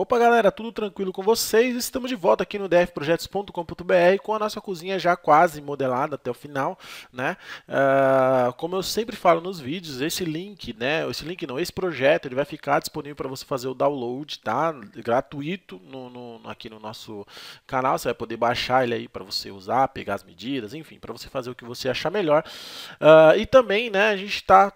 Opa, galera, tudo tranquilo com vocês? Estamos de volta aqui no dfprojetos.com.br com a nossa cozinha já quase modelada até o final, né? Uh, como eu sempre falo nos vídeos, esse link, né? Esse link não, esse projeto, ele vai ficar disponível para você fazer o download, tá? Gratuito no, no, aqui no nosso canal. Você vai poder baixar ele aí para você usar, pegar as medidas, enfim, para você fazer o que você achar melhor. Uh, e também, né? A gente está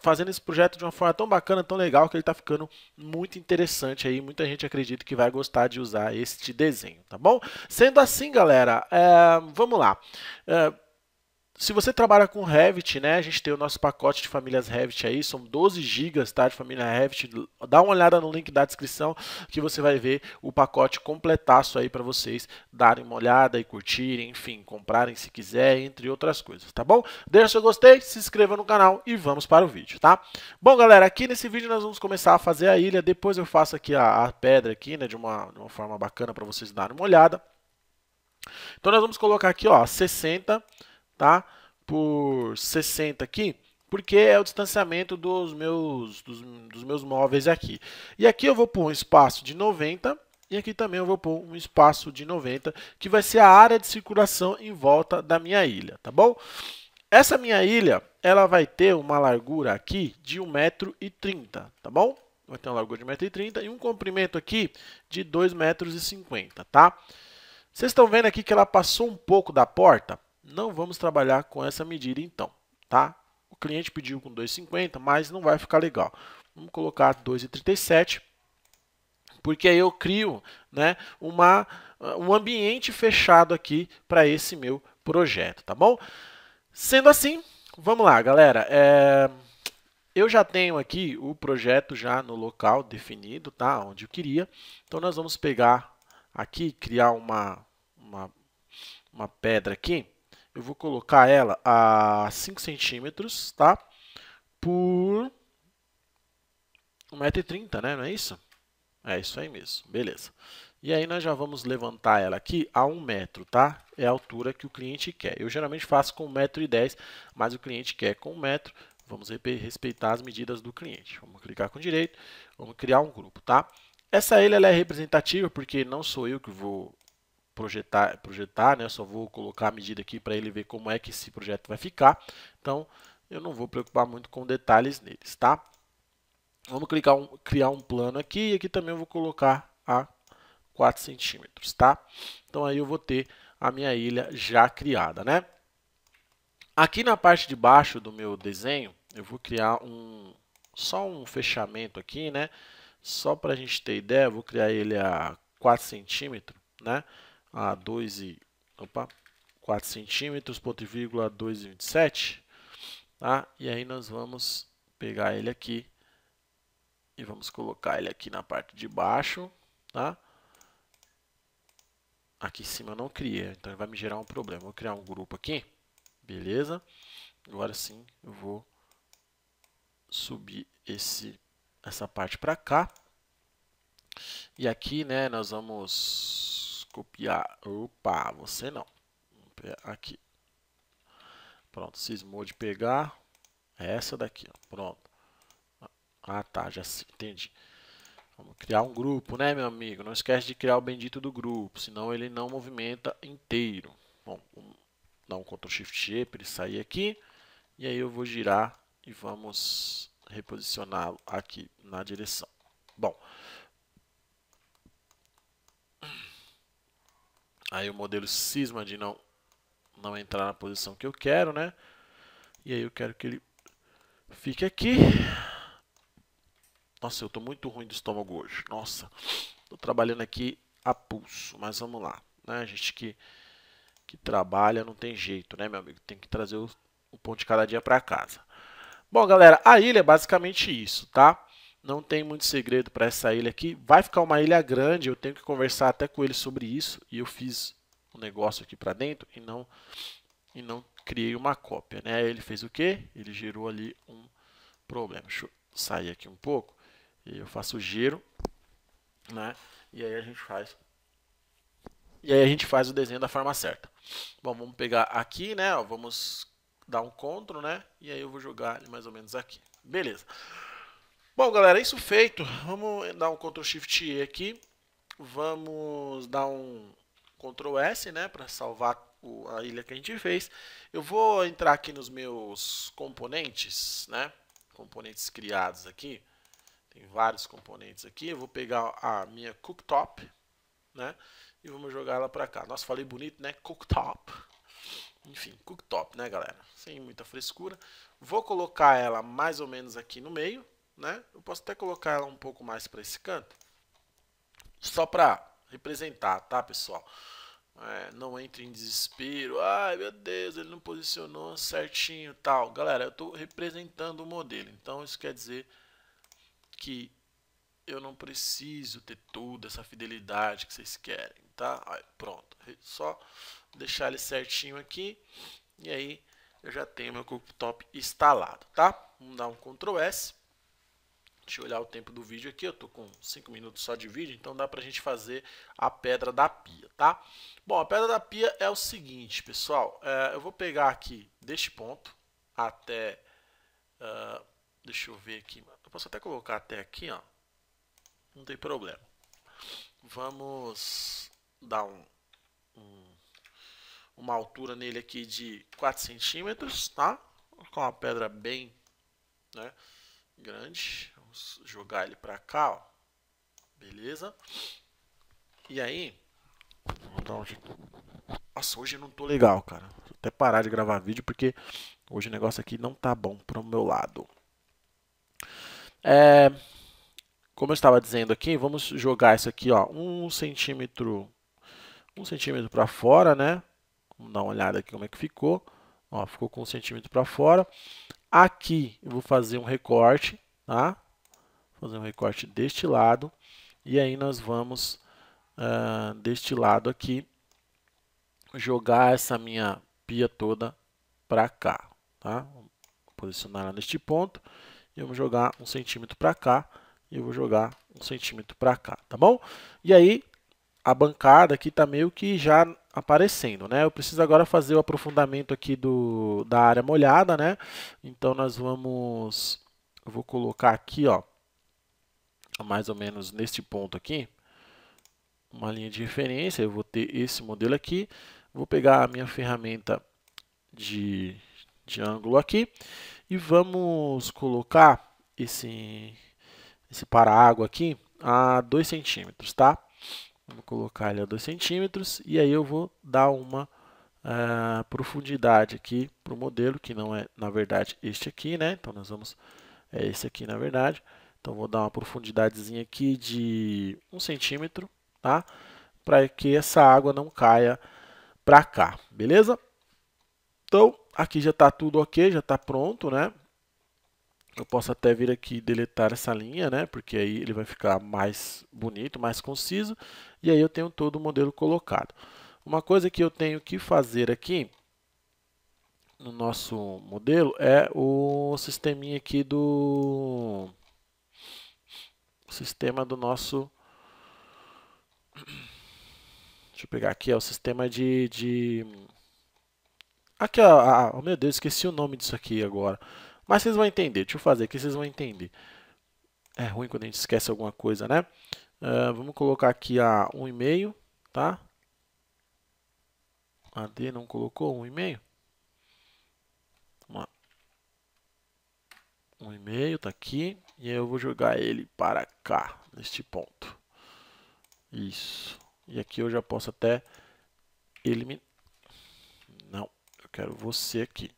fazendo esse projeto de uma forma tão bacana, tão legal, que ele está ficando muito interessante aí. Muita gente acredita que vai gostar de usar este desenho, tá bom? Sendo assim, galera, é, vamos lá. É, se você trabalha com Revit, né, a gente tem o nosso pacote de famílias Revit aí, são 12 GB tá, de família Revit. Dá uma olhada no link da descrição que você vai ver o pacote completaço aí para vocês darem uma olhada e curtirem, enfim, comprarem se quiser, entre outras coisas, tá bom? Deixa seu gostei, se inscreva no canal e vamos para o vídeo, tá? Bom, galera, aqui nesse vídeo nós vamos começar a fazer a ilha, depois eu faço aqui a, a pedra aqui, né, de uma, de uma forma bacana para vocês darem uma olhada. Então nós vamos colocar aqui, ó, 60 tá? por 60 aqui, porque é o distanciamento dos meus, dos, dos meus móveis aqui. E aqui eu vou pôr um espaço de 90 e aqui também eu vou pôr um espaço de 90, que vai ser a área de circulação em volta da minha ilha, tá bom? Essa minha ilha, ela vai ter uma largura aqui de 1,30m, tá bom? Vai ter uma largura de 1,30m e um comprimento aqui de 2,50m, tá? Vocês estão vendo aqui que ela passou um pouco da porta? não vamos trabalhar com essa medida então, tá? O cliente pediu com 2,50, mas não vai ficar legal. Vamos colocar 2,37, porque aí eu crio né, uma, um ambiente fechado aqui para esse meu projeto, tá bom? Sendo assim, vamos lá, galera. É... Eu já tenho aqui o projeto já no local definido, tá? Onde eu queria. Então, nós vamos pegar aqui, criar uma, uma, uma pedra aqui eu vou colocar ela a 5 centímetros, tá? Por 1,30m, né? Não é isso? É isso aí mesmo, beleza. E aí nós já vamos levantar ela aqui a 1 metro, tá? É a altura que o cliente quer. Eu geralmente faço com 1,10m, mas o cliente quer com 1 metro. Vamos respeitar as medidas do cliente. Vamos clicar com direito, vamos criar um grupo, tá? Essa ilha é representativa porque não sou eu que vou projetar, projetar né? só vou colocar a medida aqui para ele ver como é que esse projeto vai ficar. Então, eu não vou preocupar muito com detalhes neles, tá? Vamos clicar um, criar um plano aqui e aqui também eu vou colocar a 4 centímetros, tá? Então, aí eu vou ter a minha ilha já criada, né? Aqui na parte de baixo do meu desenho, eu vou criar um só um fechamento aqui, né? Só para a gente ter ideia, vou criar ele a 4 centímetros, né? a 2 e opa, 4 centímetros, ponto e vírgula 2,27, tá? E aí nós vamos pegar ele aqui e vamos colocar ele aqui na parte de baixo, tá? Aqui em cima eu não criei, então vai me gerar um problema. Vou criar um grupo aqui, beleza? Agora sim eu vou subir esse, essa parte para cá. E aqui, né, nós vamos copiar. Opa, você não. Aqui. Pronto, cismou de pegar. É essa daqui, ó. pronto. Ah, tá, já entendi. Vamos criar um grupo, né, meu amigo? Não esquece de criar o bendito do grupo, senão ele não movimenta inteiro. Bom, vamos dar um Ctrl Shift G para ele sair aqui. E aí eu vou girar e vamos reposicioná-lo aqui na direção. Bom, Aí o modelo cisma de não, não entrar na posição que eu quero, né? E aí eu quero que ele fique aqui. Nossa, eu estou muito ruim do estômago hoje. Nossa, estou trabalhando aqui a pulso, mas vamos lá. Né? A gente que, que trabalha não tem jeito, né, meu amigo? Tem que trazer o, o pão de cada dia para casa. Bom, galera, a ilha é basicamente isso, tá? Não tem muito segredo para essa ilha aqui. Vai ficar uma ilha grande, eu tenho que conversar até com ele sobre isso. E eu fiz um negócio aqui para dentro e não, e não criei uma cópia. Né? Ele fez o quê? Ele gerou ali um problema. Deixa eu sair aqui um pouco. eu faço o giro. Né? E aí a gente faz e aí a gente faz o desenho da forma certa. Bom, vamos pegar aqui, né? vamos dar um CTRL, né? E aí eu vou jogar mais ou menos aqui. Beleza. Bom, galera, é isso feito, vamos dar um Ctrl Shift E aqui. Vamos dar um Ctrl S, né, para salvar a ilha que a gente fez. Eu vou entrar aqui nos meus componentes, né, componentes criados aqui. Tem vários componentes aqui. Eu vou pegar a minha cooktop, né, e vamos jogar ela para cá. Nossa, falei bonito, né, cooktop. Enfim, cooktop, né, galera, sem muita frescura. Vou colocar ela mais ou menos aqui no meio, né? Eu posso até colocar ela um pouco mais para esse canto, só para representar, tá, pessoal? É, não entre em desespero. Ai, meu Deus, ele não posicionou certinho, tal. Galera, eu estou representando o modelo. Então, isso quer dizer que eu não preciso ter toda essa fidelidade que vocês querem, tá? Aí, pronto, só deixar ele certinho aqui. E aí, eu já tenho meu cooktop instalado, tá? Vamos dar um Ctrl S. Deixa eu olhar o tempo do vídeo aqui, eu tô com 5 minutos só de vídeo, então dá pra gente fazer a pedra da pia, tá? Bom, a pedra da pia é o seguinte, pessoal, é, eu vou pegar aqui deste ponto até, uh, deixa eu ver aqui, eu posso até colocar até aqui, ó, não tem problema. Vamos dar um, um uma altura nele aqui de 4 centímetros, tá? Vou colocar uma pedra bem, né? grande. Vamos jogar ele para cá, ó. Beleza? E aí, vou dar um jeito. Nossa, hoje eu não tô legal, cara. Vou até parar de gravar vídeo porque hoje o negócio aqui não tá bom pro meu lado. É, como eu estava dizendo aqui, vamos jogar isso aqui, ó, um centímetro, um centímetro para fora, né? Vamos dar uma olhada aqui como é que ficou. Ó, ficou com um centímetro para fora. Aqui eu vou fazer um recorte, tá? Vou fazer um recorte deste lado. E aí nós vamos, uh, deste lado aqui, jogar essa minha pia toda para cá, tá? Vou posicionar ela neste ponto. E eu vou jogar um centímetro para cá. E eu vou jogar um centímetro para cá, tá bom? E aí, a bancada aqui está meio que já aparecendo, né? Eu preciso agora fazer o aprofundamento aqui do, da área molhada, né? Então, nós vamos... Eu vou colocar aqui, ó, mais ou menos neste ponto aqui, uma linha de referência. Eu vou ter esse modelo aqui. Vou pegar a minha ferramenta de, de ângulo aqui e vamos colocar esse, esse para-água aqui a 2 centímetros, tá? Vamos colocar ele a 2 centímetros e aí eu vou dar uma uh, profundidade aqui para o modelo, que não é, na verdade, este aqui, né? Então, nós vamos... É esse aqui, na verdade. Então, vou dar uma profundidadezinha aqui de 1 um centímetro, tá? Para que essa água não caia para cá, beleza? Então, aqui já está tudo ok, já está pronto, né? Eu posso até vir aqui e deletar essa linha, né? Porque aí ele vai ficar mais bonito, mais conciso. E aí eu tenho todo o modelo colocado. Uma coisa que eu tenho que fazer aqui no nosso modelo é o sisteminha aqui do o sistema do nosso deixa eu pegar aqui é o sistema de, de... aqui ó, ah, meu Deus esqueci o nome disso aqui agora mas vocês vão entender. Deixa eu fazer aqui, vocês vão entender. É ruim quando a gente esquece alguma coisa, né? Uh, vamos colocar aqui a 1,5, tá? A D não colocou 1,5. 1,5 tá aqui. E eu vou jogar ele para cá, neste ponto. Isso. E aqui eu já posso até eliminar. Não, eu quero você aqui.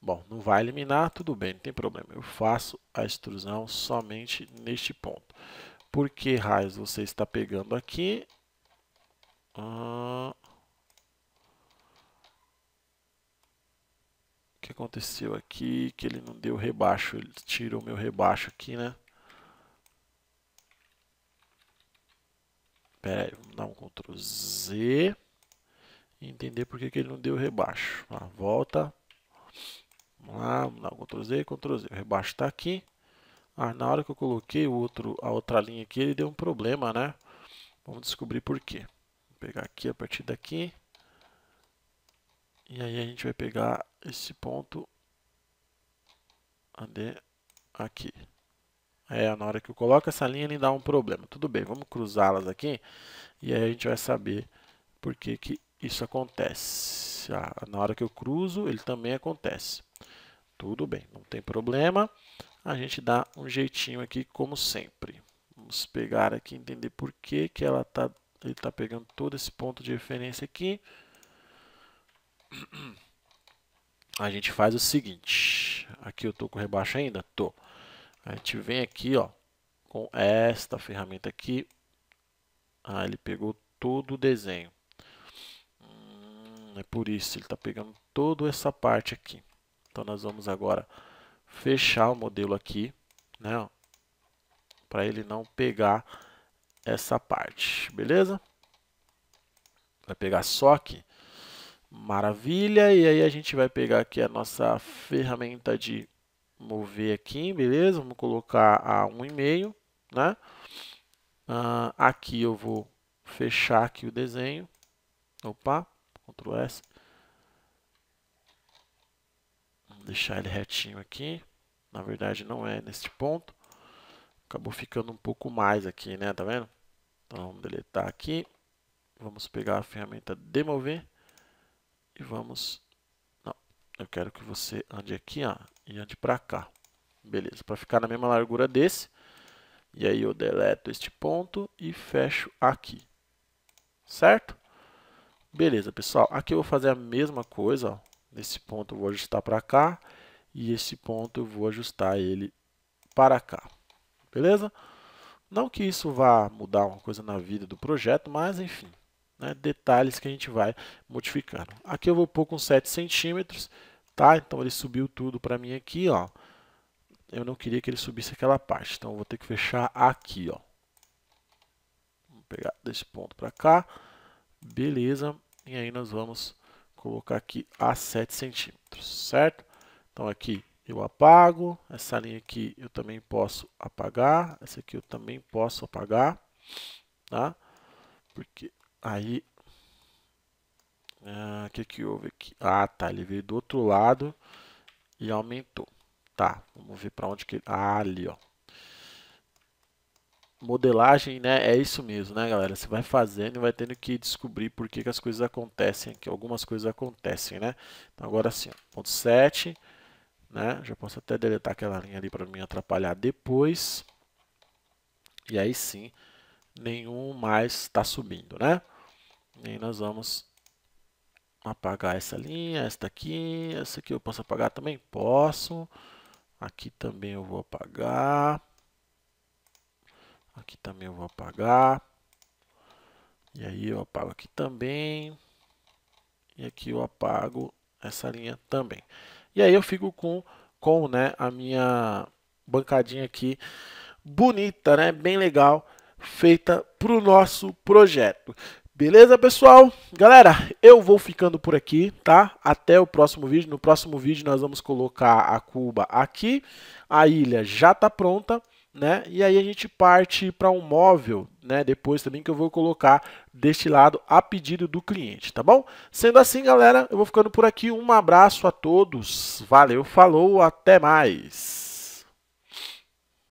Bom, não vai eliminar, tudo bem, não tem problema. Eu faço a extrusão somente neste ponto. Por que raios você está pegando aqui? Ah, o que aconteceu aqui? Que ele não deu rebaixo, ele tirou meu rebaixo aqui, né? Espera aí, vamos dar um Ctrl Z. E entender por que, que ele não deu rebaixo. Ah, volta, Vamos lá, vamos dar um Ctrl Z, Ctrl Z. Rebaixo está aqui. Ah, na hora que eu coloquei o outro, a outra linha aqui, ele deu um problema, né? Vamos descobrir por quê. Vou pegar aqui a partir daqui. E aí a gente vai pegar esse ponto. Cadê? Aqui. É, na hora que eu coloco essa linha, ele dá um problema. Tudo bem, vamos cruzá-las aqui. E aí a gente vai saber por que, que isso acontece. Ah, na hora que eu cruzo, ele também acontece. Tudo bem, não tem problema. A gente dá um jeitinho aqui, como sempre. Vamos pegar aqui e entender por que, que ela tá, ele está pegando todo esse ponto de referência aqui. A gente faz o seguinte. Aqui eu estou com rebaixo ainda? Estou. A gente vem aqui ó, com esta ferramenta aqui. Ah, ele pegou todo o desenho. Hum, é por isso, ele está pegando toda essa parte aqui. Então nós vamos agora fechar o modelo aqui, né? Para ele não pegar essa parte, beleza? Vai pegar só aqui. Maravilha, e aí a gente vai pegar aqui a nossa ferramenta de mover aqui, beleza? Vamos colocar a 1,5, né? Uh, aqui eu vou fechar aqui o desenho. Opa, Ctrl S. deixar ele retinho aqui. Na verdade, não é neste ponto. Acabou ficando um pouco mais aqui, né? Tá vendo? Então, vamos deletar aqui. Vamos pegar a ferramenta Demover. E vamos... Não, eu quero que você ande aqui, ó. E ande pra cá. Beleza, para ficar na mesma largura desse. E aí eu deleto este ponto e fecho aqui. Certo? Beleza, pessoal. Aqui eu vou fazer a mesma coisa, ó. Esse ponto eu vou ajustar para cá e esse ponto eu vou ajustar ele para cá. Beleza? Não que isso vá mudar uma coisa na vida do projeto, mas enfim, né, detalhes que a gente vai modificando. Aqui eu vou pôr com 7 centímetros, tá? Então ele subiu tudo para mim aqui, ó. Eu não queria que ele subisse aquela parte, então eu vou ter que fechar aqui, ó. Vou pegar desse ponto para cá, beleza? E aí nós vamos colocar aqui a 7 centímetros, certo? Então aqui eu apago, essa linha aqui eu também posso apagar, essa aqui eu também posso apagar, tá? Porque aí, ah, o ah, que que houve aqui? Ah, tá, ele veio do outro lado e aumentou. Tá, vamos ver para onde que... Ah, ali, ó, modelagem, né? É isso mesmo, né, galera? Você vai fazendo e vai tendo que descobrir por que, que as coisas acontecem, que algumas coisas acontecem, né? Então, agora sim, ponto 7, né? Já posso até deletar aquela linha ali para me atrapalhar depois. E aí sim, nenhum mais está subindo, né? E aí nós vamos apagar essa linha, esta aqui, essa aqui eu posso apagar também? Posso. Aqui também eu vou apagar. Aqui também eu vou apagar. E aí eu apago aqui também. E aqui eu apago essa linha também. E aí eu fico com, com né, a minha bancadinha aqui bonita, né? Bem legal, feita para o nosso projeto. Beleza, pessoal? Galera, eu vou ficando por aqui, tá? Até o próximo vídeo. No próximo vídeo nós vamos colocar a Cuba aqui. A ilha já está pronta né? E aí a gente parte para um móvel, né? Depois também que eu vou colocar deste lado a pedido do cliente, tá bom? Sendo assim, galera, eu vou ficando por aqui. Um abraço a todos. Valeu, falou, até mais.